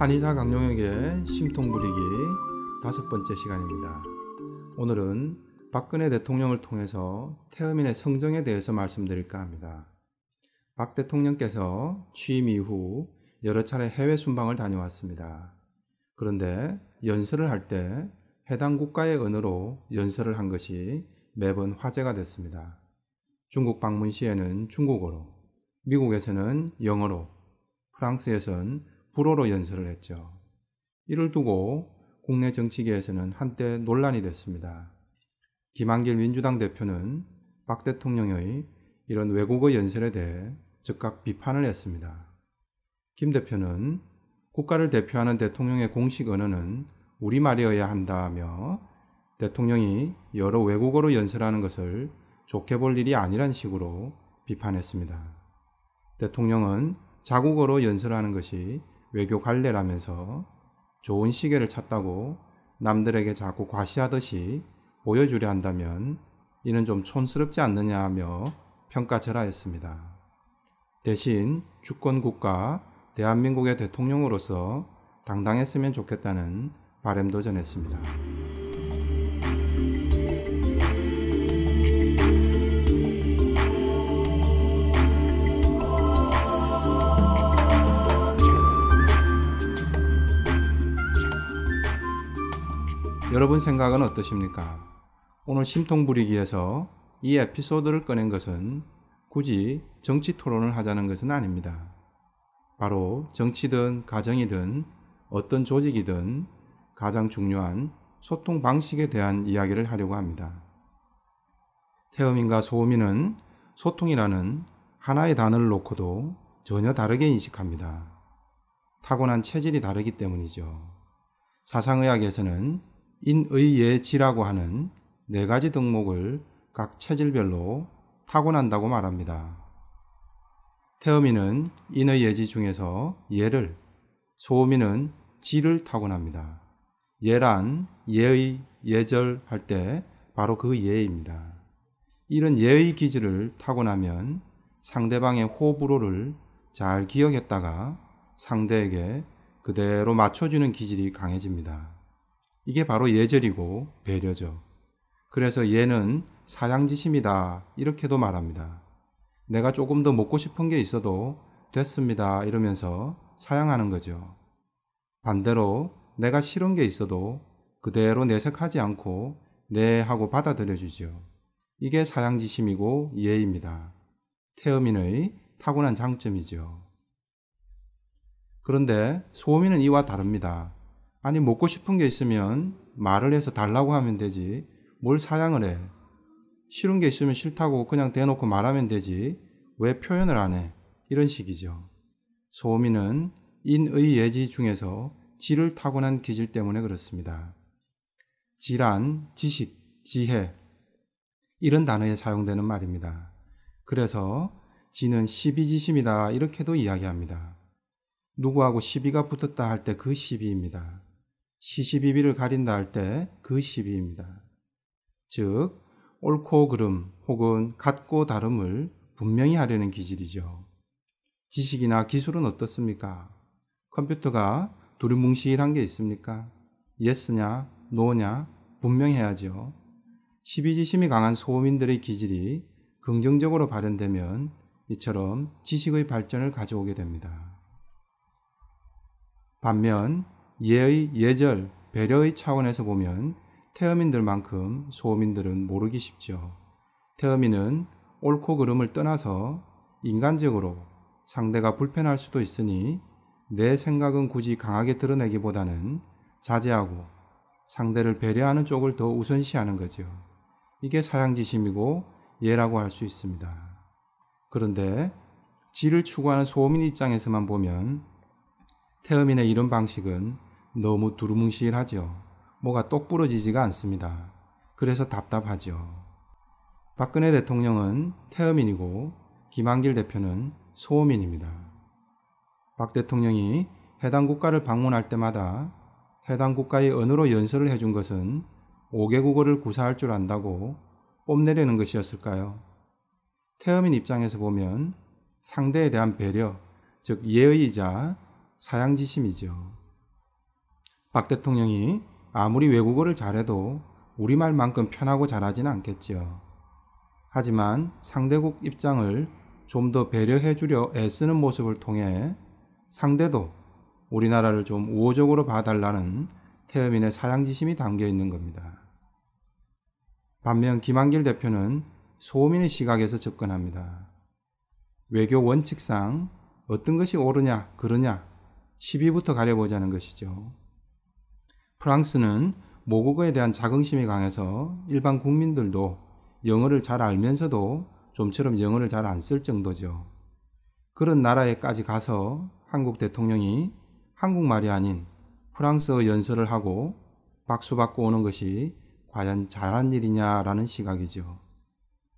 한의사 강용에게 심통 부리기 다섯 번째 시간입니다. 오늘은 박근혜 대통령을 통해서 태음인의 성정에 대해서 말씀드릴까 합니다. 박 대통령께서 취임 이후 여러 차례 해외 순방을 다녀왔습니다. 그런데 연설을 할 때 해당 국가의 언어로 연설을 한 것이 매번 화제가 됐습니다. 중국 방문 시에는 중국어로, 미국에서는 영어로, 프랑스에선 불어로 연설을 했죠. 이를 두고 국내 정치계에서는 한때 논란이 됐습니다. 김한길 민주당 대표는 박 대통령의 이런 외국어 연설에 대해 즉각 비판을 했습니다. 김 대표는 국가를 대표하는 대통령의 공식 언어는 우리말이어야 한다며 대통령이 여러 외국어로 연설하는 것을 좋게 볼 일이 아니란 식으로 비판했습니다. 대통령은 자국어로 연설하는 것이 외교 관례라면서 좋은 시계를 찾다고 남들에게 자꾸 과시하듯이 보여주려 한다면 이는 좀 촌스럽지 않느냐 하며 평가절하했습니다. 대신 주권국가 대한민국의 대통령으로서 당당했으면 좋겠다는 바램도 전했습니다. 여러분 생각은 어떠십니까? 오늘 심통부리기에서 이 에피소드를 꺼낸 것은 굳이 정치 토론을 하자는 것은 아닙니다. 바로 정치든 가정이든 어떤 조직이든 가장 중요한 소통 방식에 대한 이야기를 하려고 합니다. 태음인과 소음인은 소통이라는 하나의 단어를 놓고도 전혀 다르게 인식합니다. 타고난 체질이 다르기 때문이죠. 사상의학에서는 인의예지라고 하는 네 가지 덕목을 각 체질별로 타고난다고 말합니다. 태음인은 인의 예지 중에서 예를, 소음인은 지를 타고납니다. 예란 예의 예절할 때 바로 그 예입니다. 이런 예의 기질을 타고나면 상대방의 호불호를 잘 기억했다가 상대에게 그대로 맞춰주는 기질이 강해집니다. 이게 바로 예절이고 배려죠. 그래서 얘는 사양지심이다. 이렇게도 말합니다. 내가 조금 더 먹고 싶은 게 있어도 됐습니다. 이러면서 사양하는 거죠. 반대로 내가 싫은 게 있어도 그대로 내색하지 않고 네 하고 받아들여 주죠. 이게 사양지심이고 예입니다. 태음인의 타고난 장점이죠. 그런데 소음인은 이와 다릅니다. 아니 먹고 싶은 게 있으면 말을 해서 달라고 하면 되지 뭘 사양을 해? 싫은 게 있으면 싫다고 그냥 대놓고 말하면 되지. 왜 표현을 안 해? 이런 식이죠. 소미는 인의 예지 중에서 지를 타고난 기질 때문에 그렇습니다. 지란, 지식, 지혜. 이런 단어에 사용되는 말입니다. 그래서 지는 시비지심이다. 이렇게도 이야기합니다. 누구하고 시비가 붙었다 할 때 그 시비입니다. 시시비비를 가린다 할 때 그 시비입니다. 즉 옳고 그름 혹은 같고 다름을 분명히 하려는 기질이죠. 지식이나 기술은 어떻습니까? 컴퓨터가 두루뭉실한 게 있습니까? 예스냐, 노냐, 분명해야죠. 시비지심이 강한 소민들의 기질이 긍정적으로 발현되면 이처럼 지식의 발전을 가져오게 됩니다. 반면 예의, 예절, 배려의 차원에서 보면 태어민들만큼 소어민들은 모르기 쉽죠. 태어민은 옳고 그름을 떠나서 인간적으로 상대가 불편할 수도 있으니 내 생각은 굳이 강하게 드러내기보다는 자제하고 상대를 배려하는 쪽을 더 우선시하는 거죠. 이게 사양지심이고 예라고 할 수 있습니다. 그런데 지를 추구하는 소민 입장에서만 보면 태음인의 이런 방식은 너무 두루뭉실하죠. 뭐가 똑부러지지가 않습니다. 그래서 답답하죠. 박근혜 대통령은 태어민이고 김한길 대표는 소호민입니다. 박 대통령이 해당 국가를 방문할 때마다 해당 국가의 언어로 연설을 해준 것은 5개 국어를 구사할 줄 안다고 뽐내려는 것이었을까요? 태어민 입장에서 보면 상대에 대한 배려, 즉 예의이자 사양지심이죠. 박 대통령이 아무리 외국어를 잘해도 우리말만큼 편하고 잘하지는 않겠지요. 하지만 상대국 입장을 좀 더 배려해 주려 애쓰는 모습을 통해 상대도 우리나라를 좀 우호적으로 봐달라는 태어민의 사양지심이 담겨 있는 겁니다. 반면 김한길 대표는 소민의 시각에서 접근합니다. 외교 원칙상 어떤 것이 옳으냐, 그러냐, 시비부터 가려보자는 것이죠. 프랑스는 모국어에 대한 자긍심이 강해서 일반 국민들도 영어를 잘 알면서도 좀처럼 영어를 잘 안 쓸 정도죠. 그런 나라에까지 가서 한국 대통령이 한국말이 아닌 프랑스어 연설을 하고 박수 받고 오는 것이 과연 잘한 일이냐라는 시각이죠.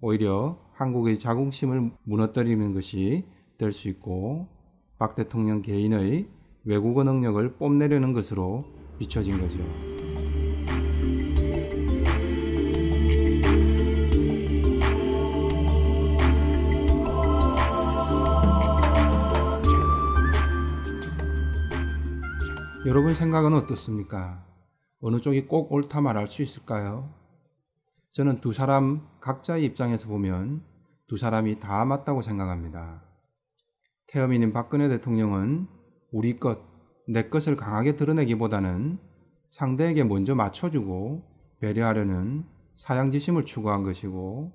오히려 한국의 자긍심을 무너뜨리는 것이 될 수 있고 박 대통령 개인의 외국어 능력을 뽐내려는 것으로 비춰진 거죠. 여러분 생각은 어떻습니까? 어느 쪽이 꼭 옳다 말할 수 있을까요? 저는 두 사람 각자의 입장에서 보면 두 사람이 다 맞다고 생각합니다. 태어민인 박근혜 대통령은 우리 것, 내 것을 강하게 드러내기보다는 상대에게 먼저 맞춰주고 배려하려는 사양지심을 추구한 것이고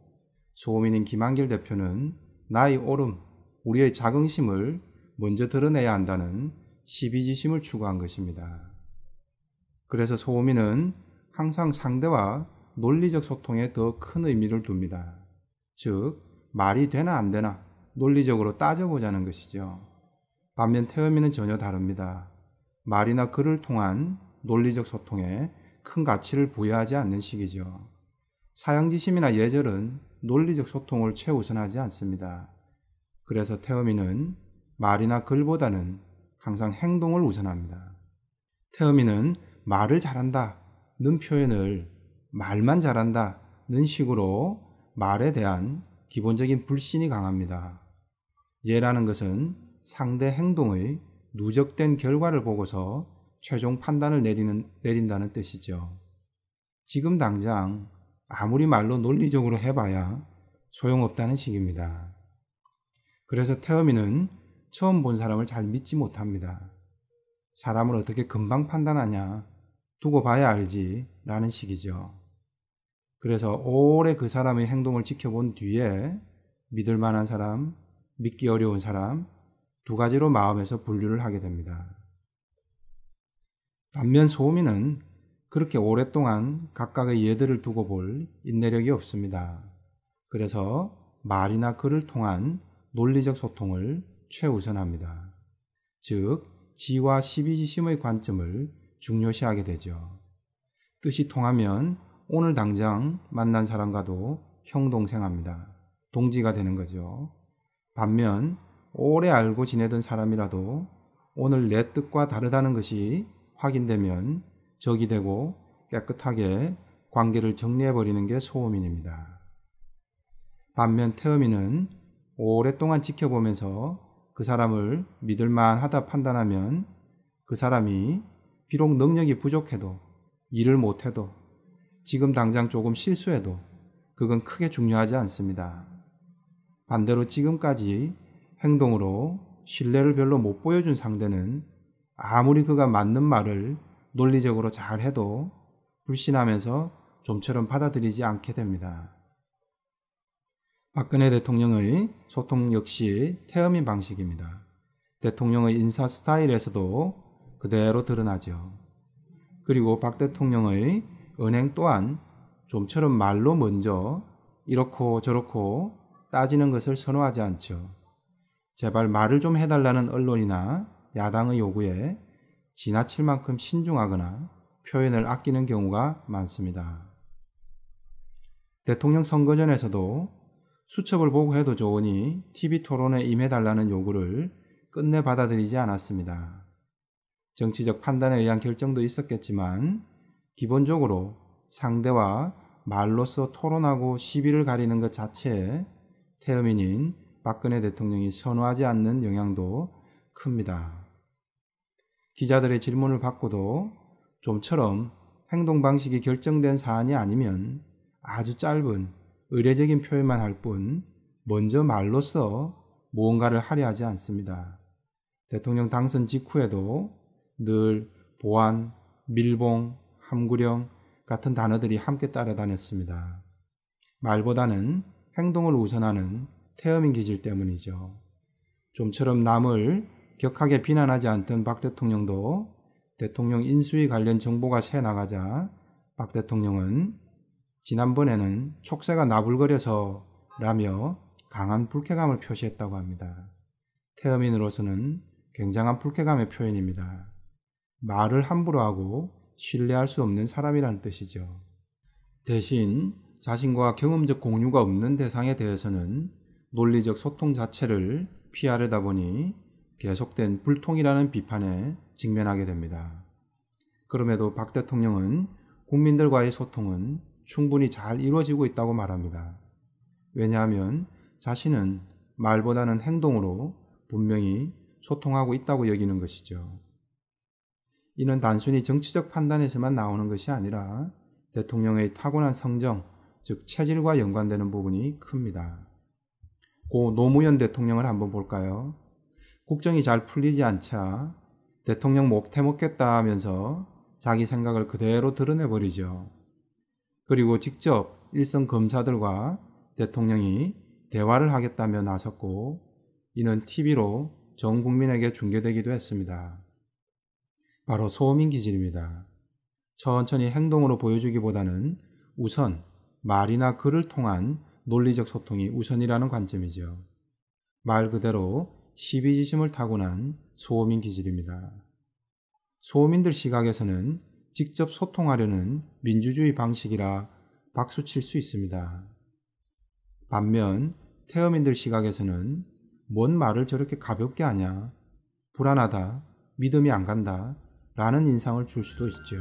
소민인 김한길 대표는 나의 오름, 우리의 자긍심을 먼저 드러내야 한다는 시비지심을 추구한 것입니다. 그래서 소민은 항상 상대와 논리적 소통에 더 큰 의미를 둡니다. 즉, 말이 되나 안 되나 논리적으로 따져보자는 것이죠. 반면 태음이는 전혀 다릅니다. 말이나 글을 통한 논리적 소통에 큰 가치를 부여하지 않는 시기죠. 사양지심이나 예절은 논리적 소통을 최우선하지 않습니다. 그래서 태어미은 말이나 글보다는 항상 행동을 우선합니다. 태어미은 말을 잘한다 는 표현을 말만 잘한다 는 식으로 말에 대한 기본적인 불신이 강합니다. 예라는 것은 상대 행동의 누적된 결과를 보고서 최종 판단을 내리는, 내린다는 뜻이죠. 지금 당장 아무리 말로 논리적으로 해봐야 소용없다는 식입니다. 그래서 태어미는 처음 본 사람을 잘 믿지 못합니다. 사람을 어떻게 금방 판단하냐, 두고 봐야 알지, 라는 식이죠. 그래서 오래 그 사람의 행동을 지켜본 뒤에 믿을 만한 사람, 믿기 어려운 사람, 두 가지로 마음에서 분류를 하게 됩니다. 반면 소음인은 그렇게 오랫동안 각각의 예들을 두고 볼 인내력이 없습니다. 그래서 말이나 글을 통한 논리적 소통을 최우선합니다. 즉, 지와 십이지심의 관점을 중요시하게 되죠. 뜻이 통하면 오늘 당장 만난 사람과도 형동생합니다. 동지가 되는 거죠. 반면 오래 알고 지내던 사람이라도 오늘 내 뜻과 다르다는 것이 확인되면 적이 되고 깨끗하게 관계를 정리해버리는 게 소음인입니다. 반면 태음인은 오랫동안 지켜보면서 그 사람을 믿을만 하다 판단하면 그 사람이 비록 능력이 부족해도 일을 못해도 지금 당장 조금 실수해도 그건 크게 중요하지 않습니다. 반대로 지금까지 행동으로 신뢰를 별로 못 보여준 상대는 아무리 그가 맞는 말을 논리적으로 잘 해도 불신하면서 좀처럼 받아들이지 않게 됩니다. 박근혜 대통령의 소통 역시 태음인 방식입니다. 대통령의 인사 스타일에서도 그대로 드러나죠. 그리고 박 대통령의 은행 또한 좀처럼 말로 먼저 이렇고 저렇고 따지는 것을 선호하지 않죠. 제발 말을 좀 해달라는 언론이나 야당의 요구에 지나칠 만큼 신중하거나 표현을 아끼는 경우가 많습니다. 대통령 선거 전에서도 수첩을 보고 해도 좋으니 TV 토론에 임해달라는 요구를 끝내 받아들이지 않았습니다. 정치적 판단에 의한 결정도 있었겠지만 기본적으로 상대와 말로서 토론하고 시비를 가리는 것 자체에 태음인인 박근혜 대통령이 선호하지 않는 영향도 큽니다. 기자들의 질문을 받고도 좀처럼 행동 방식이 결정된 사안이 아니면 아주 짧은 의례적인 표현만 할 뿐 먼저 말로써 무언가를 하려 하지 않습니다. 대통령 당선 직후에도 늘 보안, 밀봉, 함구령 같은 단어들이 함께 따라다녔습니다. 말보다는 행동을 우선하는 태어민 기질 때문이죠. 좀처럼 남을 격하게 비난하지 않던 박 대통령도 대통령 인수위 관련 정보가 새 나가자 박 대통령은 지난번에는 촉새가 나불거려서 라며 강한 불쾌감을 표시했다고 합니다. 태어민으로서는 굉장한 불쾌감의 표현입니다. 말을 함부로 하고 신뢰할 수 없는 사람이란 뜻이죠. 대신 자신과 경험적 공유가 없는 대상에 대해서는 논리적 소통 자체를 피하려다 보니 계속된 불통이라는 비판에 직면하게 됩니다. 그럼에도 박 대통령은 국민들과의 소통은 충분히 잘 이루어지고 있다고 말합니다. 왜냐하면 자신은 말보다는 행동으로 분명히 소통하고 있다고 여기는 것이죠. 이는 단순히 정치적 판단에서만 나오는 것이 아니라 대통령의 타고난 성정, 즉 체질과 연관되는 부분이 큽니다. 고 노무현 대통령을 한번 볼까요? 국정이 잘 풀리지 않자 대통령 목 태먹겠다 하면서 자기 생각을 그대로 드러내버리죠. 그리고 직접 일선 검사들과 대통령이 대화를 하겠다며 나섰고 이는 TV로 전 국민에게 중계되기도 했습니다. 바로 소음인 기질입니다. 천천히 행동으로 보여주기보다는 우선 말이나 글을 통한 논리적 소통이 우선이라는 관점이죠. 말 그대로 시비지심을 타고난 소호민 기질입니다. 소호민들 시각에서는 직접 소통하려는 민주주의 방식이라 박수칠 수 있습니다. 반면 태어민들 시각에서는 뭔 말을 저렇게 가볍게 하냐, 불안하다, 믿음이 안 간다 라는 인상을 줄 수도 있죠.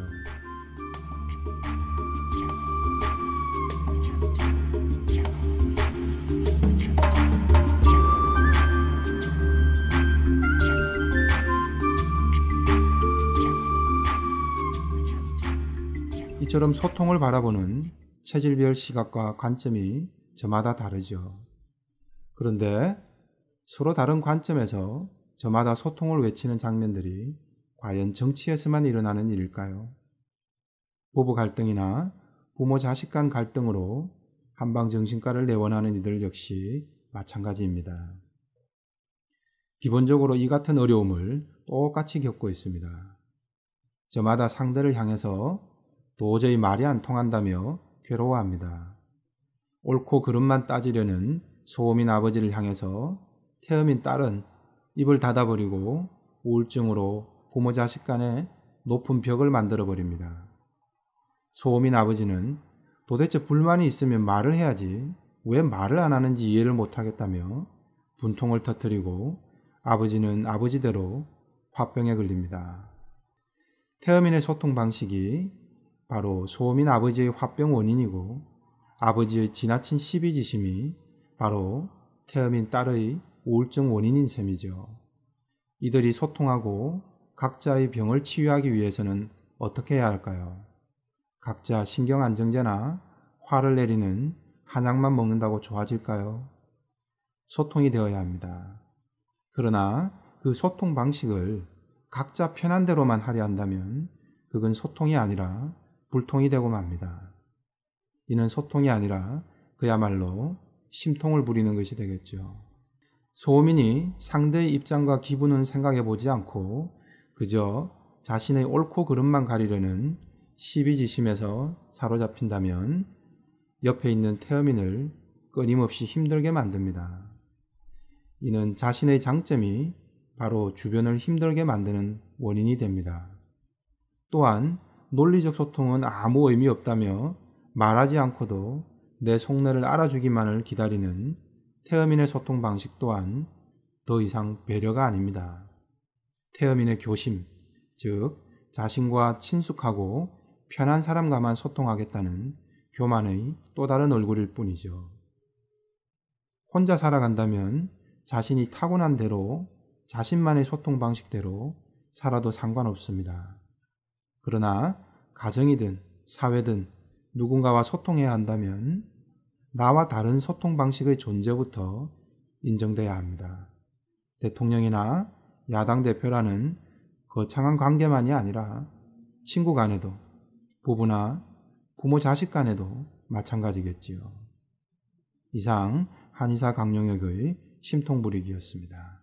이처럼 소통을 바라보는 체질별 시각과 관점이 저마다 다르죠. 그런데 서로 다른 관점에서 저마다 소통을 외치는 장면들이 과연 정치에서만 일어나는 일일까요? 부부 갈등이나 부모 자식 간 갈등으로 한방 정신과를 내원하는 이들 역시 마찬가지입니다. 기본적으로 이 같은 어려움을 똑같이 겪고 있습니다. 저마다 상대를 향해서 도저히 말이 안 통한다며 괴로워합니다. 옳고 그름만 따지려는 소음인 아버지를 향해서 태음인 딸은 입을 닫아버리고 우울증으로 부모 자식 간에 높은 벽을 만들어버립니다. 소음인 아버지는 도대체 불만이 있으면 말을 해야지 왜 말을 안 하는지 이해를 못하겠다며 분통을 터뜨리고 아버지는 아버지대로 화병에 걸립니다. 태음인의 소통 방식이 바로 소음인 아버지의 화병 원인이고 아버지의 지나친 시비지심이 바로 태음인 딸의 우울증 원인인 셈이죠. 이들이 소통하고 각자의 병을 치유하기 위해서는 어떻게 해야 할까요? 각자 신경안정제나 화를 내리는 한약만 먹는다고 좋아질까요? 소통이 되어야 합니다. 그러나 그 소통 방식을 각자 편한 대로만 하려 한다면 그건 소통이 아니라 불통이 되고 맙니다. 이는 소통이 아니라 그야말로 심통을 부리는 것이 되겠죠. 소민이 상대의 입장과 기분은 생각해 보지 않고 그저 자신의 옳고 그름만 가리려는 시비지심에서 사로잡힌다면 옆에 있는 태어민을 끊임없이 힘들게 만듭니다. 이는 자신의 장점이 바로 주변을 힘들게 만드는 원인이 됩니다. 또한 논리적 소통은 아무 의미 없다며 말하지 않고도 내 속내를 알아주기만을 기다리는 태어민의 소통 방식 또한 더 이상 배려가 아닙니다. 태어민의 교심, 즉 자신과 친숙하고 편한 사람과만 소통하겠다는 교만의 또 다른 얼굴일 뿐이죠. 혼자 살아간다면 자신이 타고난 대로 자신만의 소통 방식대로 살아도 상관없습니다. 그러나 가정이든 사회든 누군가와 소통해야 한다면 나와 다른 소통 방식의 존재부터 인정돼야 합니다. 대통령이나 야당 대표라는 거창한 관계만이 아니라 친구 간에도 부부나 부모 자식 간에도 마찬가지겠지요. 이상 한의사 강용혁의 심통부리기였습니다